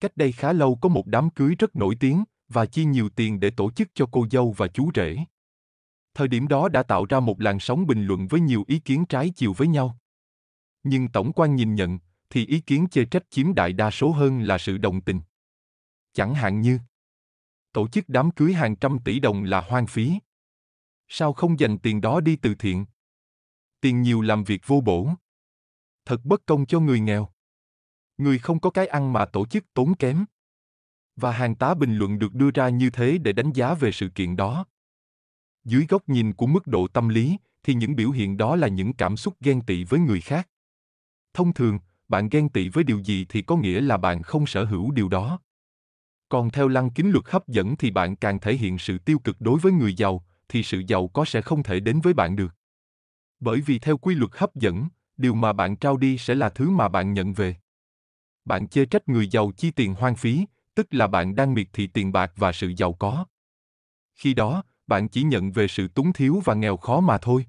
Cách đây khá lâu có một đám cưới rất nổi tiếng và chi nhiều tiền để tổ chức cho cô dâu và chú rể. Thời điểm đó đã tạo ra một làn sóng bình luận với nhiều ý kiến trái chiều với nhau. Nhưng tổng quan nhìn nhận thì ý kiến chê trách chiếm đại đa số hơn là sự đồng tình. Chẳng hạn như tổ chức đám cưới hàng trăm tỷ đồng là hoang phí. Sao không dành tiền đó đi từ thiện? Tiền nhiều làm việc vô bổ. Thật bất công cho người nghèo người không có cái ăn mà tổ chức tốn kém. Và hàng tá bình luận được đưa ra như thế để đánh giá về sự kiện đó. Dưới góc nhìn của mức độ tâm lý, thì những biểu hiện đó là những cảm xúc ghen tị với người khác. Thông thường, bạn ghen tị với điều gì thì có nghĩa là bạn không sở hữu điều đó. Còn theo lăng kính luật hấp dẫn thì bạn càng thể hiện sự tiêu cực đối với người giàu, thì sự giàu có sẽ không thể đến với bạn được. Bởi vì theo quy luật hấp dẫn, điều mà bạn trao đi sẽ là thứ mà bạn nhận về bạn chê trách người giàu chi tiền hoang phí, tức là bạn đang miệt thị tiền bạc và sự giàu có. Khi đó, bạn chỉ nhận về sự túng thiếu và nghèo khó mà thôi.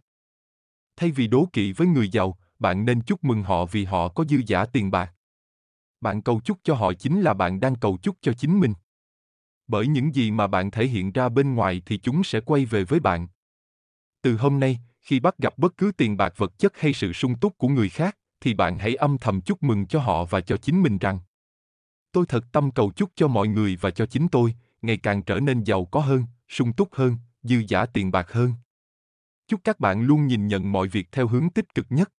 Thay vì đố kỵ với người giàu, bạn nên chúc mừng họ vì họ có dư giả tiền bạc. Bạn cầu chúc cho họ chính là bạn đang cầu chúc cho chính mình. Bởi những gì mà bạn thể hiện ra bên ngoài thì chúng sẽ quay về với bạn. Từ hôm nay, khi bắt gặp bất cứ tiền bạc vật chất hay sự sung túc của người khác, thì bạn hãy âm thầm chúc mừng cho họ và cho chính mình rằng tôi thật tâm cầu chúc cho mọi người và cho chính tôi ngày càng trở nên giàu có hơn sung túc hơn dư giả tiền bạc hơn chúc các bạn luôn nhìn nhận mọi việc theo hướng tích cực nhất